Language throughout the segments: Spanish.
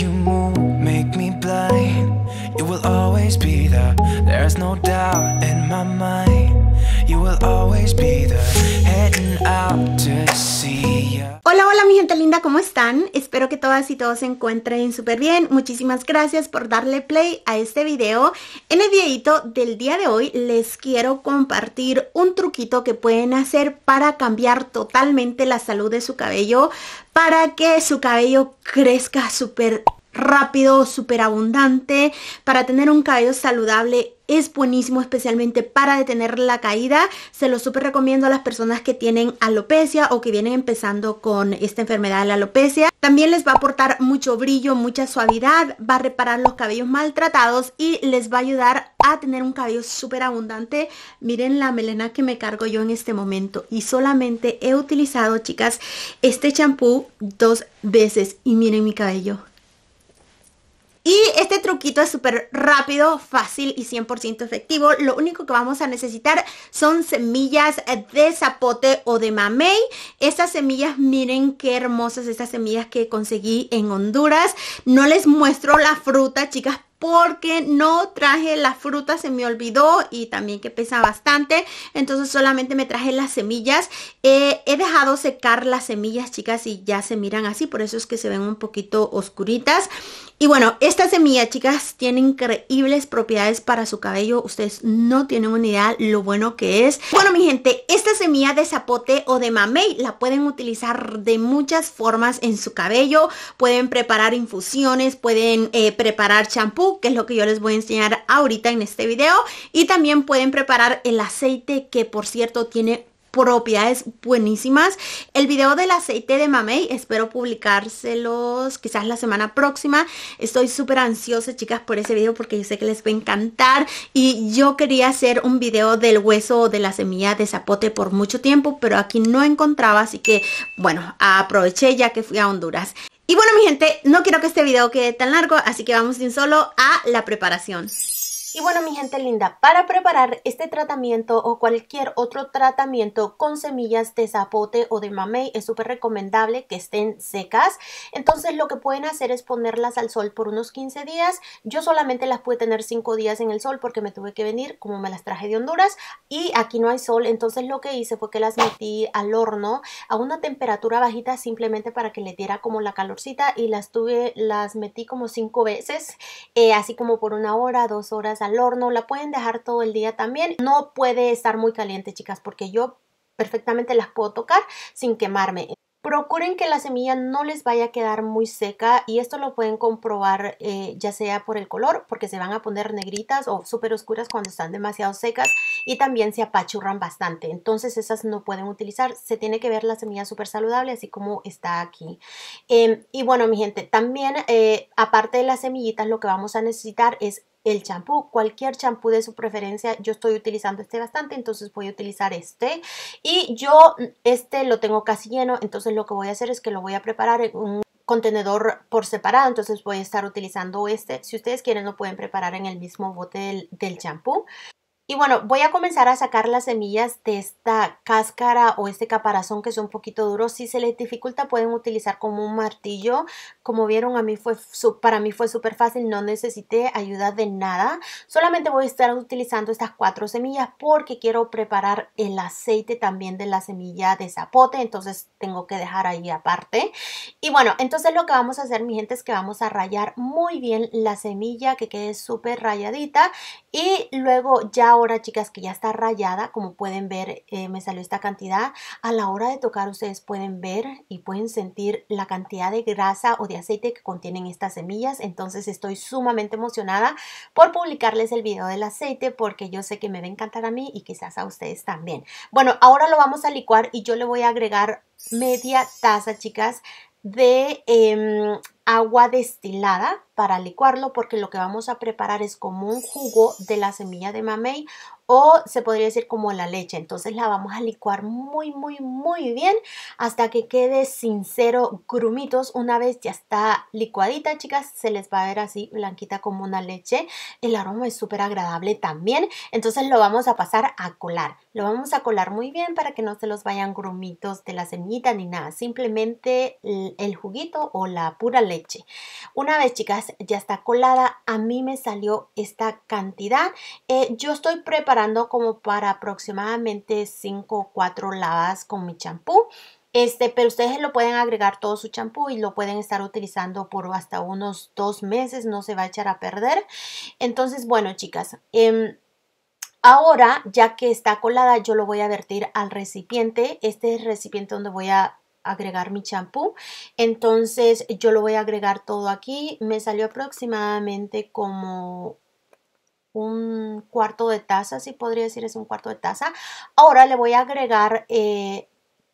you move, make me blind You will always be there, there's no doubt in my mind You will always be there, heading out to sea Hola, hola mi gente linda, ¿cómo están? Espero que todas y todos se encuentren súper bien. Muchísimas gracias por darle play a este video. En el videito del día de hoy les quiero compartir un truquito que pueden hacer para cambiar totalmente la salud de su cabello, para que su cabello crezca súper rápido, súper abundante. Para tener un cabello saludable es buenísimo, especialmente para detener la caída. Se lo súper recomiendo a las personas que tienen alopecia o que vienen empezando con esta enfermedad de la alopecia. También les va a aportar mucho brillo, mucha suavidad, va a reparar los cabellos maltratados y les va a ayudar a tener un cabello súper abundante. Miren la melena que me cargo yo en este momento y solamente he utilizado, chicas, este champú dos veces y miren mi cabello y este truquito es súper rápido, fácil y 100% efectivo. Lo único que vamos a necesitar son semillas de zapote o de mamey. Estas semillas, miren qué hermosas estas semillas que conseguí en Honduras. No les muestro la fruta, chicas, porque no traje la fruta, se me olvidó y también que pesa bastante. Entonces solamente me traje las semillas. Eh, he dejado secar las semillas, chicas, y ya se miran así, por eso es que se ven un poquito oscuritas. Y bueno, esta semilla, chicas, tiene increíbles propiedades para su cabello. Ustedes no tienen una idea lo bueno que es. Bueno, mi gente, esta semilla de zapote o de mamey la pueden utilizar de muchas formas en su cabello. Pueden preparar infusiones, pueden eh, preparar champú, que es lo que yo les voy a enseñar ahorita en este video. Y también pueden preparar el aceite, que por cierto tiene propiedades buenísimas. El video del aceite de mamey, espero publicárselos quizás la semana próxima. Estoy súper ansiosa, chicas, por ese video porque yo sé que les va a encantar. Y yo quería hacer un video del hueso o de la semilla de zapote por mucho tiempo, pero aquí no encontraba, así que bueno, aproveché ya que fui a Honduras. Y bueno, mi gente, no quiero que este video quede tan largo, así que vamos sin solo a la preparación. Y bueno, mi gente linda, para preparar este tratamiento o cualquier otro tratamiento con semillas de zapote o de mamey, es súper recomendable que estén secas. Entonces lo que pueden hacer es ponerlas al sol por unos 15 días. Yo solamente las pude tener 5 días en el sol porque me tuve que venir como me las traje de Honduras y aquí no hay sol. Entonces lo que hice fue que las metí al horno a una temperatura bajita simplemente para que le diera como la calorcita y las tuve, las metí como 5 veces, eh, así como por una hora, dos horas al horno, la pueden dejar todo el día también. No puede estar muy caliente, chicas, porque yo perfectamente las puedo tocar sin quemarme. Procuren que la semilla no les vaya a quedar muy seca y esto lo pueden comprobar eh, ya sea por el color, porque se van a poner negritas o súper oscuras cuando están demasiado secas y también se apachurran bastante. Entonces esas no pueden utilizar, se tiene que ver la semilla súper saludable así como está aquí. Em, y bueno mi gente, también eh, aparte de las semillitas lo que vamos a necesitar es el champú, cualquier champú de su preferencia. Yo estoy utilizando este bastante, entonces voy a utilizar este. Y yo este lo tengo casi lleno, entonces lo que voy a hacer es que lo voy a preparar en un contenedor por separado, entonces voy a estar utilizando este. Si ustedes quieren lo pueden preparar en el mismo bote del champú. Y bueno, voy a comenzar a sacar las semillas de esta cáscara o este caparazón que es un poquito duro. Si se les dificulta pueden utilizar como un martillo. Como vieron, a mí fue para mí fue súper fácil, no necesité ayuda de nada. Solamente voy a estar utilizando estas cuatro semillas porque quiero preparar el aceite también de la semilla de zapote. Entonces tengo que dejar ahí aparte. Y bueno, entonces lo que vamos a hacer, mi gente, es que vamos a rayar muy bien la semilla, que quede súper rayadita. Y luego ya ahora, chicas, que ya está rayada, como pueden ver, eh, me salió esta cantidad. A la hora de tocar, ustedes pueden ver y pueden sentir la cantidad de grasa o de aceite que contienen estas semillas. Entonces estoy sumamente emocionada por publicarles el video del aceite porque yo sé que me va a encantar a mí y quizás a ustedes también. Bueno, ahora lo vamos a licuar y yo le voy a agregar media taza, chicas, de em, agua destilada para licuarlo porque lo que vamos a preparar es como un jugo de la semilla de mamey o se podría decir como la leche. Entonces la vamos a licuar muy, muy, muy bien hasta que quede sin cero grumitos. Una vez ya está licuadita, chicas, se les va a ver así blanquita como una leche. El aroma es súper agradable también. Entonces lo vamos a pasar a colar. Lo vamos a colar muy bien para que no se los vayan grumitos de la semillita ni nada. Simplemente el, juguito o la pura leche. Una vez, chicas, ya está colada, a mí me salió esta cantidad. Eh, yo estoy preparando como para aproximadamente 5 o 4 lavadas con mi champú. Este, pero ustedes lo pueden agregar todo su champú y lo pueden estar utilizando por hasta unos dos meses, no se va a echar a perder. Entonces, bueno, chicas, em, ahora ya que está colada, yo lo voy a vertir al recipiente. Este es el recipiente donde voy a agregar mi champú. Entonces, yo lo voy a agregar todo aquí. Me salió aproximadamente como un cuarto de taza, si podría decir es un cuarto de taza. Ahora le voy a agregar eh,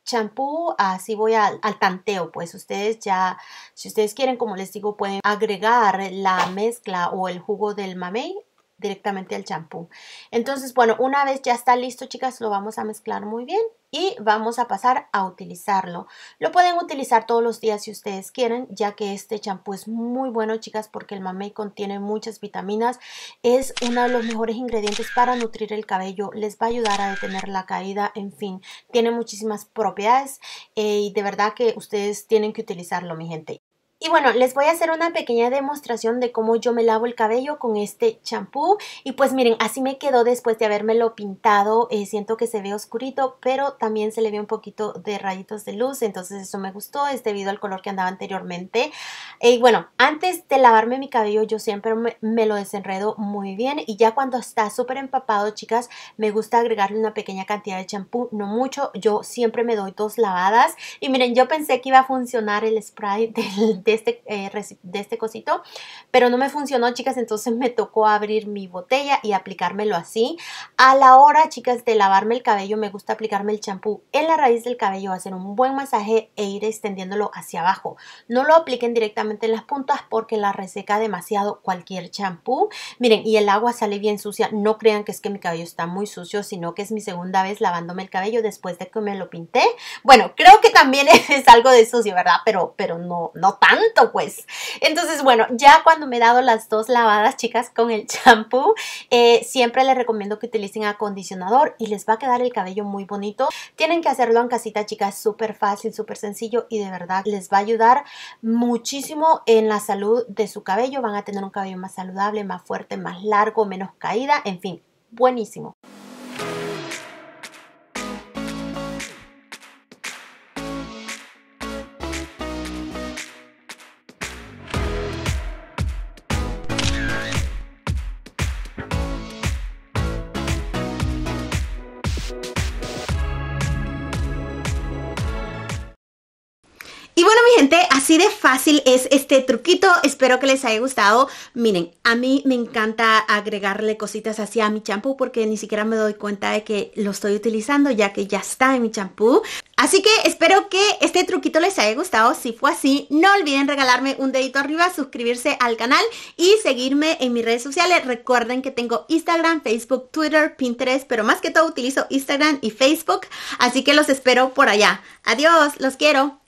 champú, así voy al, tanteo, pues ustedes ya, si ustedes quieren, como les digo, pueden agregar la mezcla o el jugo del mamey directamente al champú. Entonces, bueno, una vez ya está listo, chicas, lo vamos a mezclar muy bien y vamos a pasar a utilizarlo. Lo pueden utilizar todos los días si ustedes quieren, ya que este champú es muy bueno, chicas, porque el mamey contiene muchas vitaminas. Es uno de los mejores ingredientes para nutrir el cabello, les va a ayudar a detener la caída, en fin, tiene muchísimas propiedades eh, y de verdad que ustedes tienen que utilizarlo, mi gente. Y bueno, les voy a hacer una pequeña demostración de cómo yo me lavo el cabello con este champú. Y pues miren, así me quedó después de habérmelo pintado. Eh, siento que se ve oscurito, pero también se le ve un poquito de rayitos de luz. Entonces eso me gustó, es debido al color que andaba anteriormente. y bueno, antes de lavarme mi cabello yo siempre me, lo desenredo muy bien. Y ya cuando está súper empapado, chicas, me gusta agregarle una pequeña cantidad de champú. No mucho, yo siempre me doy dos lavadas. Y miren, yo pensé que iba a funcionar el spray del... Este, eh, este, cosito, pero no me funcionó, chicas, entonces me tocó abrir mi botella y aplicármelo así. A la hora, chicas, de lavarme el cabello, me gusta aplicarme el champú en la raíz del cabello, hacer un buen masaje e ir extendiéndolo hacia abajo. No lo apliquen directamente en las puntas porque la reseca demasiado cualquier champú. Miren, y el agua sale bien sucia. No crean que es que mi cabello está muy sucio, sino que es mi segunda vez lavándome el cabello después de que me lo pinté. Bueno, creo que también es algo de sucio, ¿verdad? Pero, pero no, no tan pues. Entonces, bueno, ya cuando me he dado las dos lavadas, chicas, con el champú, eh, siempre les recomiendo que utilicen acondicionador y les va a quedar el cabello muy bonito. Tienen que hacerlo en casita, chicas, súper fácil, súper sencillo y de verdad les va a ayudar muchísimo en la salud de su cabello. Van a tener un cabello más saludable, más fuerte, más largo, menos caída, en fin, buenísimo. así de fácil es este truquito. Espero que les haya gustado. Miren, a mí me encanta agregarle cositas así a mi champú porque ni siquiera me doy cuenta de que lo estoy utilizando ya que ya está en mi champú. Así que espero que este truquito les haya gustado. Si fue así, no olviden regalarme un dedito arriba, suscribirse al canal y seguirme en mis redes sociales. Recuerden que tengo Instagram, Facebook, Twitter, Pinterest, pero más que todo utilizo Instagram y Facebook. Así que los espero por allá. Adiós, los quiero.